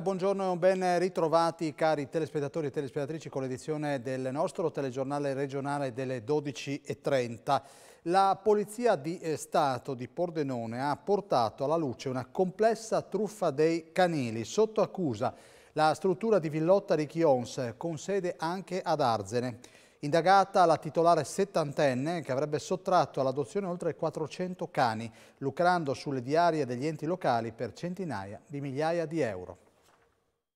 buongiorno e ben ritrovati cari telespettatori e telespettatrici con l'edizione del nostro telegiornale regionale delle 12.30. La Polizia di eh, Stato di Pordenone ha portato alla luce una complessa truffa dei canili sotto accusa la struttura di Villotta di Chions con sede anche ad Arzene. Indagata la titolare settantenne che avrebbe sottratto all'adozione oltre 400 cani, lucrando sulle diarie degli enti locali per centinaia di migliaia di euro.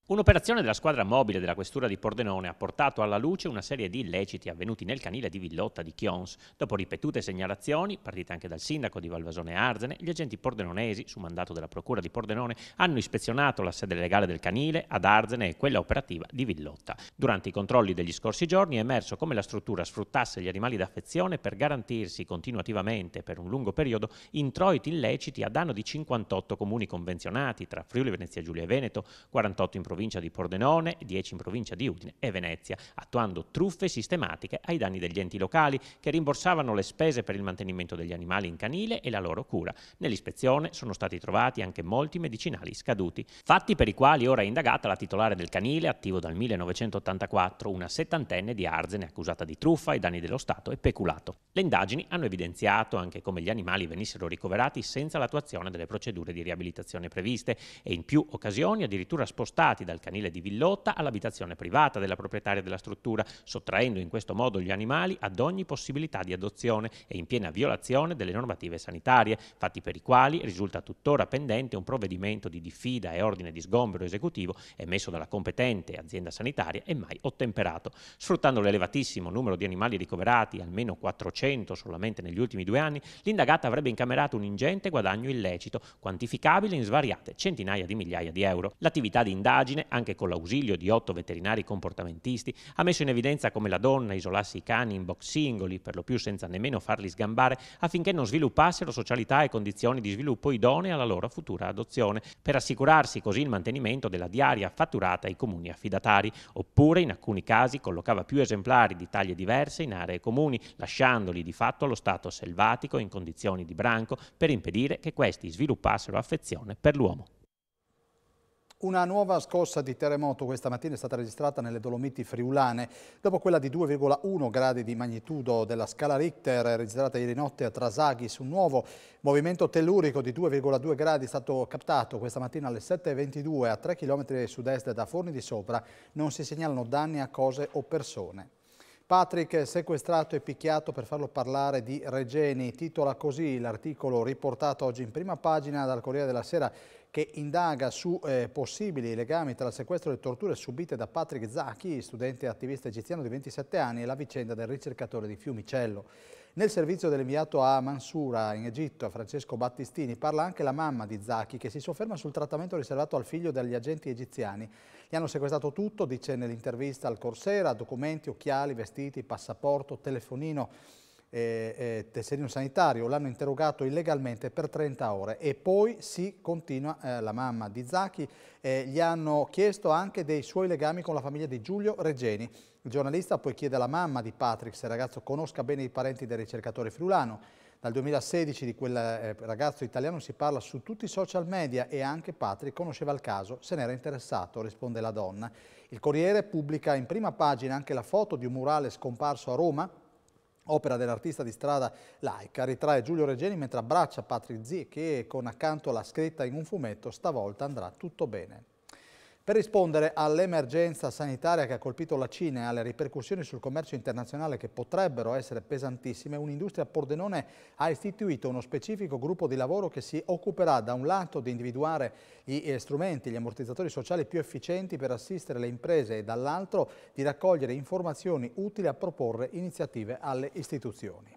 Un'operazione della squadra mobile della questura di Pordenone ha portato alla luce una serie di illeciti avvenuti nel canile di Villotta di Chions. Dopo ripetute segnalazioni, partite anche dal sindaco di Valvasone Arzene, gli agenti pordenonesi, su mandato della procura di Pordenone, hanno ispezionato la sede legale del canile ad Arzene e quella operativa di Villotta. Durante i controlli degli scorsi giorni è emerso come la struttura sfruttasse gli animali d'affezione per garantirsi continuativamente per un lungo periodo introiti illeciti a danno di 58 comuni convenzionati tra Friuli Venezia Giulia e Veneto, 48 in provincia provincia di Pordenone, 10 in provincia di Udine e Venezia, attuando truffe sistematiche ai danni degli enti locali che rimborsavano le spese per il mantenimento degli animali in canile e la loro cura. Nell'ispezione sono stati trovati anche molti medicinali scaduti, fatti per i quali ora è indagata la titolare del canile, attivo dal 1984, una settantenne di Arzene accusata di truffa ai danni dello Stato e peculato. Le indagini hanno evidenziato anche come gli animali venissero ricoverati senza l'attuazione delle procedure di riabilitazione previste e in più occasioni addirittura spostati portati dal canile di Villotta all'abitazione privata della proprietaria della struttura, sottraendo in questo modo gli animali ad ogni possibilità di adozione e in piena violazione delle normative sanitarie, fatti per i quali risulta tuttora pendente un provvedimento di diffida e ordine di sgombero esecutivo emesso dalla competente azienda sanitaria e mai ottemperato. Sfruttando l'elevatissimo numero di animali ricoverati, almeno 400 solamente negli ultimi due anni, l'indagata avrebbe incamerato un ingente guadagno illecito, quantificabile in svariate centinaia di migliaia di euro. L'attività di indagine indagine, anche con l'ausilio di otto veterinari comportamentisti, ha messo in evidenza come la donna isolasse i cani in box singoli, per lo più senza nemmeno farli sgambare, affinché non sviluppassero socialità e condizioni di sviluppo idonee alla loro futura adozione, per assicurarsi così il mantenimento della diaria fatturata ai comuni affidatari, oppure in alcuni casi collocava più esemplari di taglie diverse in aree comuni, lasciandoli di fatto allo stato selvatico in condizioni di branco per impedire che questi sviluppassero affezione per l'uomo. Una nuova scossa di terremoto questa mattina è stata registrata nelle Dolomiti friulane. Dopo quella di 2,1 gradi di magnitudo della scala Richter registrata ieri notte a Trasaghi su un nuovo movimento tellurico di 2,2 gradi è stato captato questa mattina alle 7.22 a 3 km sud-est da Forni di Sopra. Non si segnalano danni a cose o persone. Patrick sequestrato e picchiato per farlo parlare di Regeni, titola così l'articolo riportato oggi in prima pagina dal Corriere della Sera che indaga su eh, possibili legami tra il sequestro e le torture subite da Patrick Zacchi, studente attivista egiziano di 27 anni, e la vicenda del ricercatore di Fiumicello. Nel servizio dell'inviato a Mansura, in Egitto, a Francesco Battistini, parla anche la mamma di Zacchi, che si sofferma sul trattamento riservato al figlio dagli agenti egiziani. Gli hanno sequestrato tutto, dice nell'intervista al Corsera, documenti, occhiali, vestiti, passaporto, telefonino eh, eh, tesserino sanitario, l'hanno interrogato illegalmente per 30 ore e poi si continua eh, la mamma di Zacchi, eh, gli hanno chiesto anche dei suoi legami con la famiglia di Giulio Regeni. Il giornalista poi chiede alla mamma di Patrick se il ragazzo conosca bene i parenti del ricercatore friulano. Dal 2016 di quel eh, ragazzo italiano si parla su tutti i social media e anche Patrick conosceva il caso, se n'era interessato, risponde la donna. Il Corriere pubblica in prima pagina anche la foto di un murale scomparso a Roma Opera dell'artista di strada laica ritrae Giulio Regeni mentre abbraccia Patrick Zicchi che con accanto la scritta in un fumetto stavolta andrà tutto bene. Per rispondere all'emergenza sanitaria che ha colpito la Cina e alle ripercussioni sul commercio internazionale che potrebbero essere pesantissime, un'industria Pordenone ha istituito uno specifico gruppo di lavoro che si occuperà da un lato di individuare gli eh, strumenti, gli ammortizzatori sociali più efficienti per assistere le imprese e dall'altro di raccogliere informazioni utili a proporre iniziative alle istituzioni.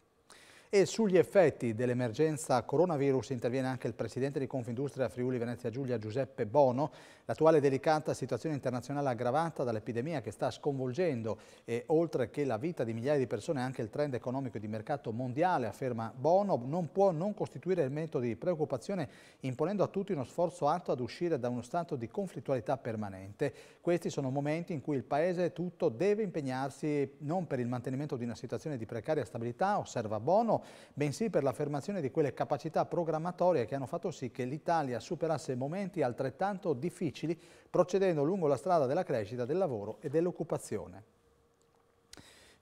E sugli effetti dell'emergenza coronavirus interviene anche il presidente di Confindustria Friuli Venezia Giulia Giuseppe Bono. L'attuale delicata situazione internazionale aggravata dall'epidemia che sta sconvolgendo e oltre che la vita di migliaia di persone anche il trend economico e di mercato mondiale, afferma Bono, non può non costituire elemento di preoccupazione imponendo a tutti uno sforzo alto ad uscire da uno stato di conflittualità permanente. Questi sono momenti in cui il Paese tutto deve impegnarsi non per il mantenimento di una situazione di precaria stabilità, osserva Bono, bensì per l'affermazione di quelle capacità programmatorie che hanno fatto sì che l'Italia superasse momenti altrettanto difficili procedendo lungo la strada della crescita, del lavoro e dell'occupazione.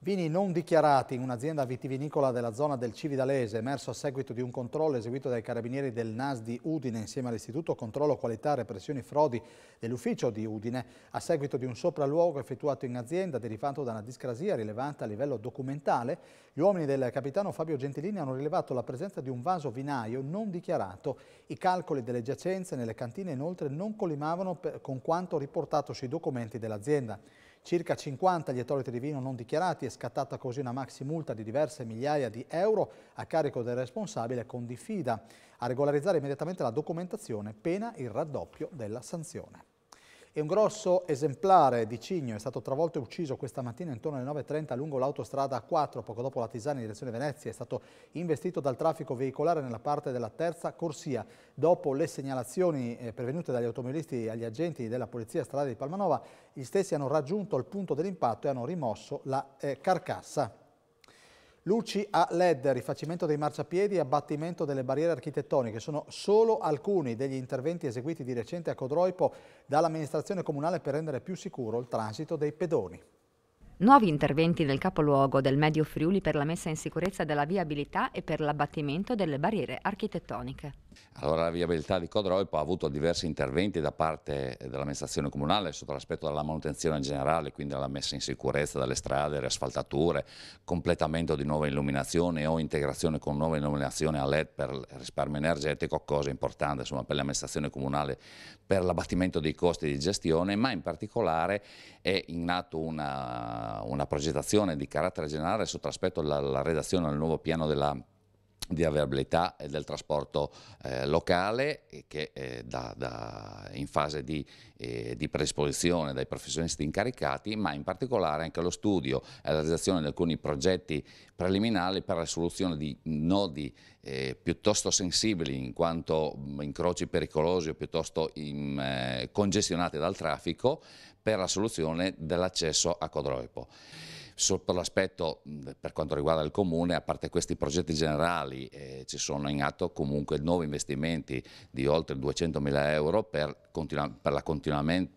Vini non dichiarati in un'azienda vitivinicola della zona del Cividalese, emerso a seguito di un controllo eseguito dai carabinieri del NAS di Udine insieme all'Istituto Controllo Qualità Repressioni Frodi dell'Ufficio di Udine, a seguito di un sopralluogo effettuato in azienda derivato da una discrasia rilevata a livello documentale, gli uomini del capitano Fabio Gentilini hanno rilevato la presenza di un vaso vinaio non dichiarato. I calcoli delle giacenze nelle cantine inoltre non collimavano con quanto riportato sui documenti dell'azienda circa 50 gli ettolitri di vino non dichiarati e scattata così una maxi multa di diverse migliaia di euro a carico del responsabile con diffida. A regolarizzare immediatamente la documentazione pena il raddoppio della sanzione. E un grosso esemplare di cigno è stato travolto e ucciso questa mattina intorno alle 9.30 lungo l'autostrada A4, poco dopo la Tisana in direzione Venezia. È stato investito dal traffico veicolare nella parte della terza corsia. Dopo le segnalazioni eh, pervenute dagli automobilisti e agli agenti della Polizia Strada di Palmanova, gli stessi hanno raggiunto il punto dell'impatto e hanno rimosso la eh, carcassa. Luci a LED, rifacimento dei marciapiedi e abbattimento delle barriere architettoniche sono solo alcuni degli interventi eseguiti di recente a Codroipo dall'amministrazione comunale per rendere più sicuro il transito dei pedoni. Nuovi interventi nel capoluogo del Medio Friuli per la messa in sicurezza della viabilità e per l'abbattimento delle barriere architettoniche. Allora la viabilità di Codroipo ha avuto diversi interventi da parte dell'amministrazione comunale sotto l'aspetto della manutenzione in generale, quindi alla messa in sicurezza delle strade, asfaltature, completamento di nuove illuminazioni o integrazione con nuove illuminazioni a LED per risparmio energetico, cosa importante insomma, per l'amministrazione comunale per l'abbattimento dei costi di gestione, ma in particolare è in atto una una progettazione di carattere generale sotto aspetto alla redazione del nuovo piano della di availabilità eh, del trasporto eh, locale che eh, da, da, in fase di, eh, di, predisposizione dai professionisti incaricati, ma in particolare anche lo studio e la realizzazione di alcuni progetti preliminari per la soluzione di nodi eh, piuttosto sensibili in quanto mm, incroci pericolosi o piuttosto in, mm, eh, congestionati dal traffico per la soluzione dell'accesso a Codroipo. Sotto l'aspetto, per quanto riguarda il comune, a parte questi progetti generali, eh, ci sono in atto comunque nuovi investimenti di oltre 200.000 euro per, per, la per,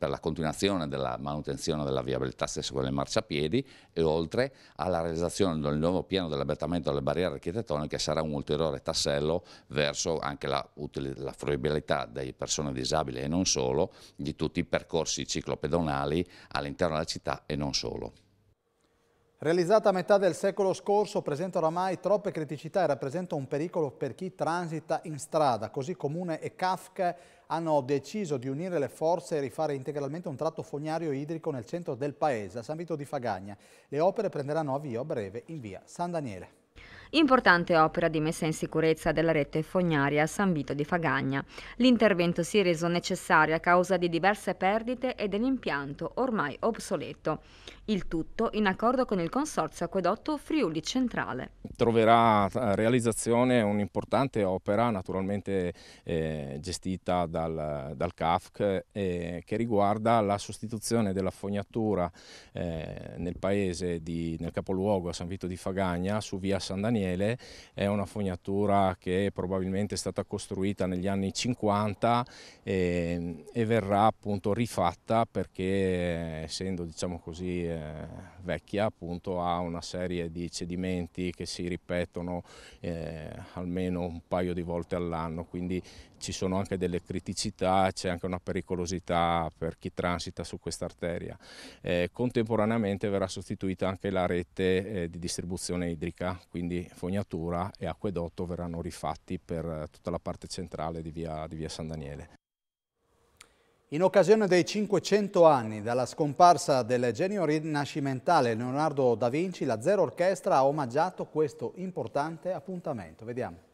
la continuazione della manutenzione della viabilità stessa con le marciapiedi e oltre alla realizzazione del nuovo piano dell'abertamento delle barriere architettoniche sarà un ulteriore tassello verso anche la, la fruibilità delle persone disabili e non solo di tutti i percorsi ciclopedonali all'interno della città e non solo. Realizzata a metà del secolo scorso, presenta oramai troppe criticità e rappresenta un pericolo per chi transita in strada. Così Comune e CAFC hanno deciso di unire le forze e rifare integralmente un tratto fognario idrico nel centro del paese, a San Vito di Fagagna. Le opere prenderanno avvio a breve in via San Daniele importante opera di messa in sicurezza della rete fognaria a San Vito di Fagagna. L'intervento si è reso necessario a causa di diverse perdite e dell'impianto ormai obsoleto. Il tutto in accordo con il Consorzio Acquedotto Friuli Centrale. Troverà eh, realizzazione un'importante opera, naturalmente eh, gestita dal, dal CAFC, eh, che riguarda la sostituzione della fognatura eh, nel paese, di, nel capoluogo a San Vito di Fagagna, su via San Danilo Daniele è una fognatura che probabilmente è stata costruita negli anni 50 e, ehm, e verrà appunto rifatta perché essendo diciamo così eh, vecchia appunto ha una serie di cedimenti che si ripetono eh, almeno un paio di volte all'anno quindi ci sono anche delle criticità, c'è anche una pericolosità per chi transita su questa arteria. Eh, contemporaneamente verrà sostituita anche la rete eh, di distribuzione idrica, quindi fognatura e acquedotto verranno rifatti per eh, tutta la parte centrale di via, di via San Daniele. In occasione dei 500 anni dalla scomparsa del genio rinascimentale Leonardo da Vinci, la Zero Orchestra ha omaggiato questo importante appuntamento. Vediamo.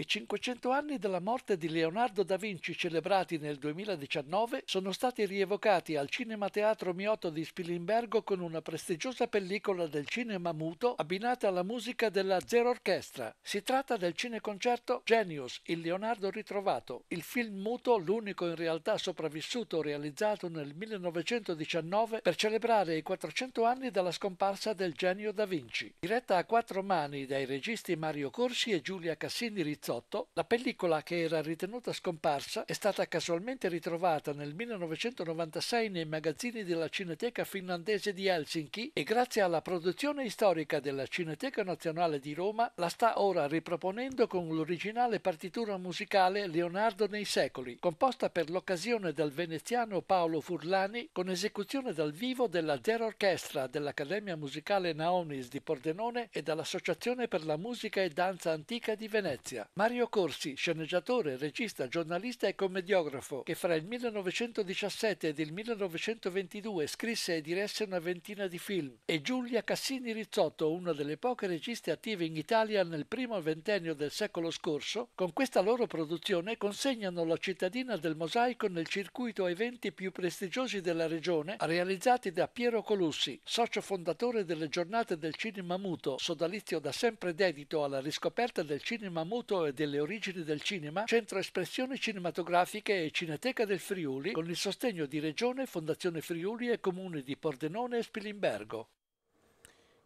I 500 anni della morte di Leonardo da Vinci celebrati nel 2019 sono stati rievocati al Cinema Teatro Mioto di Spilimbergo con una prestigiosa pellicola del cinema muto abbinata alla musica della Zero Orchestra. Si tratta del cineconcerto Genius, il Leonardo ritrovato, il film muto, l'unico in realtà sopravvissuto realizzato nel 1919 per celebrare i 400 anni dalla scomparsa del genio da Vinci. Diretta a quattro mani dai registi Mario Corsi e Giulia Cassini Rizzi Mazzotto, la pellicola che era ritenuta scomparsa è stata casualmente ritrovata nel 1996 nei magazzini della Cineteca finlandese di Helsinki e grazie alla produzione storica della Cineteca Nazionale di Roma la sta ora riproponendo con l'originale partitura musicale Leonardo nei secoli, composta per l'occasione dal veneziano Paolo Furlani con esecuzione dal vivo della Zero Orchestra dell'Accademia Musicale Naonis di Pordenone e dall'Associazione per la Musica e Danza Antica di Venezia. Mario Corsi, sceneggiatore, regista, giornalista e commediografo, che fra il 1917 ed il 1922 scrisse e diresse una ventina di film, e Giulia Cassini Rizzotto, una delle poche registe attive in Italia nel primo ventennio del secolo scorso, con questa loro produzione consegnano la cittadina del mosaico nel circuito eventi più prestigiosi della regione, realizzati da Piero Colussi, socio fondatore delle giornate del cinema muto, sodalizio da sempre dedito alla riscoperta del cinema muto e e delle origini del cinema, Centro Espressioni Cinematografiche e Cineteca del Friuli, con il sostegno di Regione, Fondazione Friuli e Comune di Pordenone e Spilimbergo.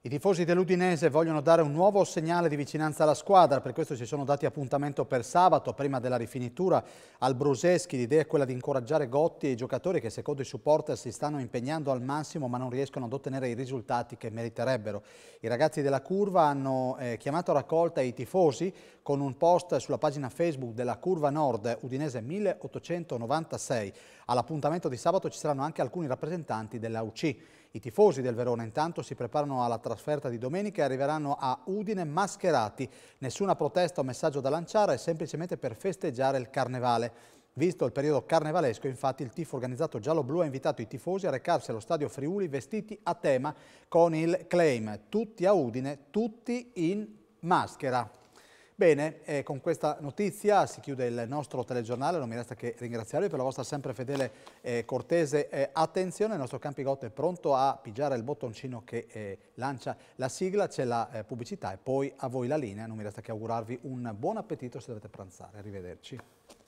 I tifosi dell'Udinese vogliono dare un nuovo segnale di vicinanza alla squadra, per questo si sono dati appuntamento per sabato, prima della rifinitura al Bruseschi. L'idea è quella di incoraggiare Gotti e i giocatori che secondo i supporter si stanno impegnando al massimo ma non riescono ad ottenere i risultati che meriterebbero. I ragazzi della Curva hanno eh, chiamato a raccolta i tifosi con un post sulla pagina Facebook della Curva Nord Udinese 1896. All'appuntamento di sabato ci saranno anche alcuni rappresentanti della UCI. I tifosi del Verona intanto si preparano alla trasferta di domenica e arriveranno a Udine mascherati. Nessuna protesta o messaggio da lanciare, è semplicemente per festeggiare il carnevale. Visto il periodo carnevalesco, infatti, il tifo organizzato giallo-blu ha invitato i tifosi a recarsi allo stadio Friuli vestiti a tema con il claim «Tutti a Udine, tutti in maschera». Bene, eh, con questa notizia si chiude il nostro telegiornale, non mi resta che ringraziarvi per la vostra sempre fedele e eh, cortese eh, attenzione, il nostro Campigotto è pronto a pigiare il bottoncino che eh, lancia la sigla, c'è la pubblicità e poi a voi la linea, non mi resta che augurarvi un buon appetito se dovete pranzare, arrivederci.